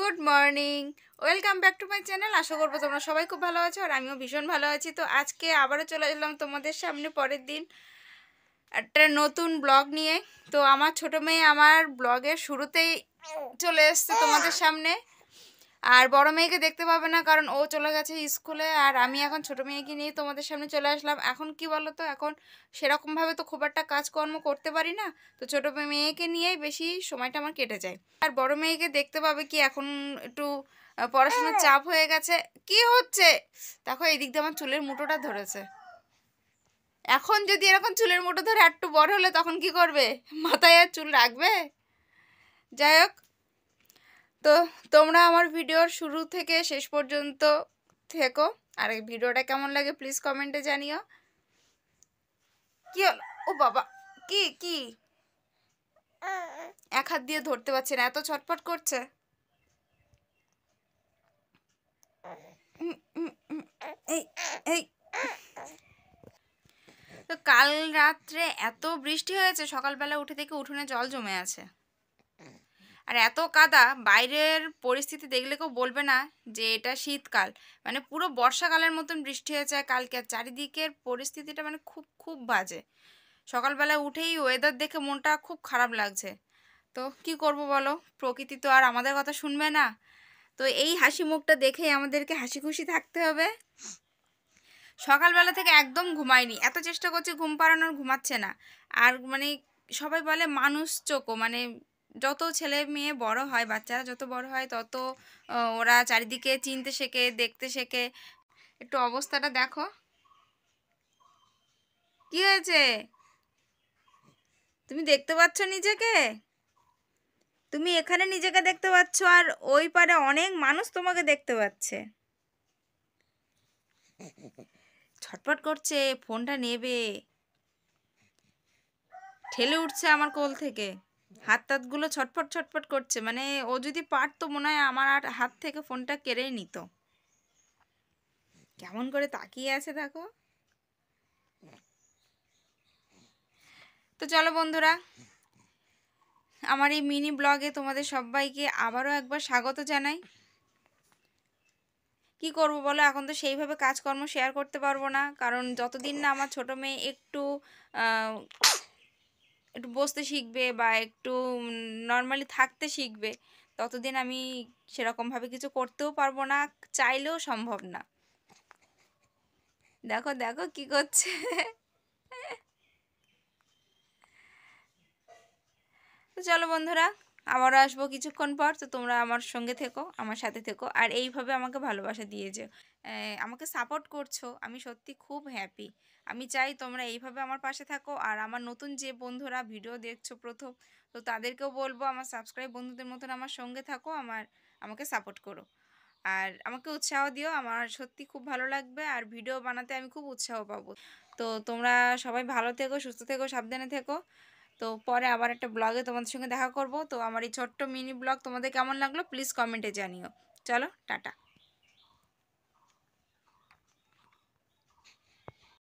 Good morning welcome back to my channel আশা করবো তোমরা সবাই খুব ভালো আছো আর আমিও ভীষণ ভালো আছি তো আজকে আবারও চলে এলাম তোমাদের সামনে পরের দিন একটা নতুন ব্লগ নিয়ে তো আমার ছোটো মেয়ে আমার ব্লগের শুরুতেই চলে এসছে তোমাদের সামনে আর বড় মেয়েকে দেখতে পাবে না কারণ ও চলে গেছে স্কুলে আর আমি এখন ছোট মেয়েকে নিয়ে তোমাদের সামনে চলে আসলাম এখন কি বলো তো এখন সেরকমভাবে তো খুব একটা কাজকর্ম করতে পারি না তো ছোট মেয়েকে নিয়েই বেশি সময়টা আমার কেটে যায় আর বড় মেয়েকে দেখতে পাবে কি এখন একটু পড়াশোনার হ্যাঁ। চাপ হয়ে গেছে কি হচ্ছে দেখো এই দিক দিয়ে আমার চুলের মুটোটা ধরেছে এখন যদি এরকম চুলের মুঠো ধরে একটু বড় হলে তখন কি করবে মাথায় আর চুল রাখবে যাই হোক তো তোমরা আমার ভিডিওর শুরু থেকে শেষ পর্যন্ত থেকো আর এই ভিডিওটা কেমন লাগে প্লিজ কমেন্টে জানিও কি হলো ও বাবা কি কি এক হাত দিয়ে ধরতে পারছে না এত ছটফট করছে তো কাল রাত্রে এত বৃষ্টি হয়েছে সকালবেলা উঠে থেকে উঠোনে জল জমে আছে আর এত কাদা বাইরের পরিস্থিতি দেখলে কেউ বলবে না যে এটা শীতকাল মানে পুরো বর্ষাকালের মতন বৃষ্টি হয়ে যায় কালকে আর চারিদিকের পরিস্থিতিটা মানে খুব খুব বাজে সকালবেলা উঠেই ওয়েদার দেখে মনটা খুব খারাপ লাগছে তো কি করব বলো প্রকৃতি তো আর আমাদের কথা শুনবে না তো এই হাসি মুখটা দেখেই আমাদেরকে হাসি খুশি থাকতে হবে সকালবেলা থেকে একদম ঘুমায়নি এত চেষ্টা করছি ঘুম পাড়ানোর ঘুমাচ্ছে না আর মানে সবাই বলে মানুষ চোখও মানে যত ছেলে মেয়ে বড় হয় বাচ্চারা যত বড় হয় তত ওরা চারিদিকে চিনতে শেখে দেখতে শেখে একটু অবস্থাটা দেখো কি হয়েছে তুমি দেখতে পাচ্ছ নিজেকে তুমি এখানে নিজেকে দেখতে পাচ্ছ আর ওই পারে অনেক মানুষ তোমাকে দেখতে পাচ্ছে ছটপট করছে ফোনটা নেবে ঠেলে উঠছে আমার কোল থেকে হাত তাতগুলো ছটফট ছটফট করছে মানে ও যদি পারতো মনে হয় আমার আর হাত থেকে ফোনটা কেড়ে নিত কেমন করে তাকিয়ে আছে দেখো তো চলো বন্ধুরা আমার এই মিনি ব্লগে তোমাদের সবাইকে আবারও একবার স্বাগত জানাই কি করব বলো এখন তো সেইভাবে কাজকর্ম শেয়ার করতে পারবো না কারণ যতদিন না আমার ছোট মেয়ে একটু একটু বসতে শিখবে বা একটু নর্মালি থাকতে শিখবে ততদিন আমি সেরকমভাবে কিছু করতেও পারবো না চাইলেও সম্ভব না দেখো দেখো কি করছে তো চলো বন্ধুরা আবারও আসবো কিছুক্ষণ পর তো তোমরা আমার সঙ্গে থেকো আমার সাথে থেকো আর এইভাবে আমাকে ভালোবাসা দিয়ে যেও আমাকে সাপোর্ট করছো আমি সত্যি খুব হ্যাপি আমি চাই তোমরা এইভাবে আমার পাশে থাকো আর আমার নতুন যে বন্ধুরা ভিডিও দেখছো প্রথম তো তাদেরকেও বলবো আমার সাবস্ক্রাইব বন্ধুদের মতন আমার সঙ্গে থাকো আমার আমাকে সাপোর্ট করো আর আমাকে উৎসাহ দিও আমার সত্যি খুব ভালো লাগবে আর ভিডিও বানাতে আমি খুব উৎসাহ পাবো তো তোমরা সবাই ভালো থেকো সুস্থ থেকো সাবধানে থেকো তো পরে আবার একটা ব্লগে তোমাদের সঙ্গে দেখা করব তো আমার এই ছোট্ট মিনি ব্লগ তোমাদের কেমন লাগলো প্লিজ কমেন্টে জানিও চলো টাটা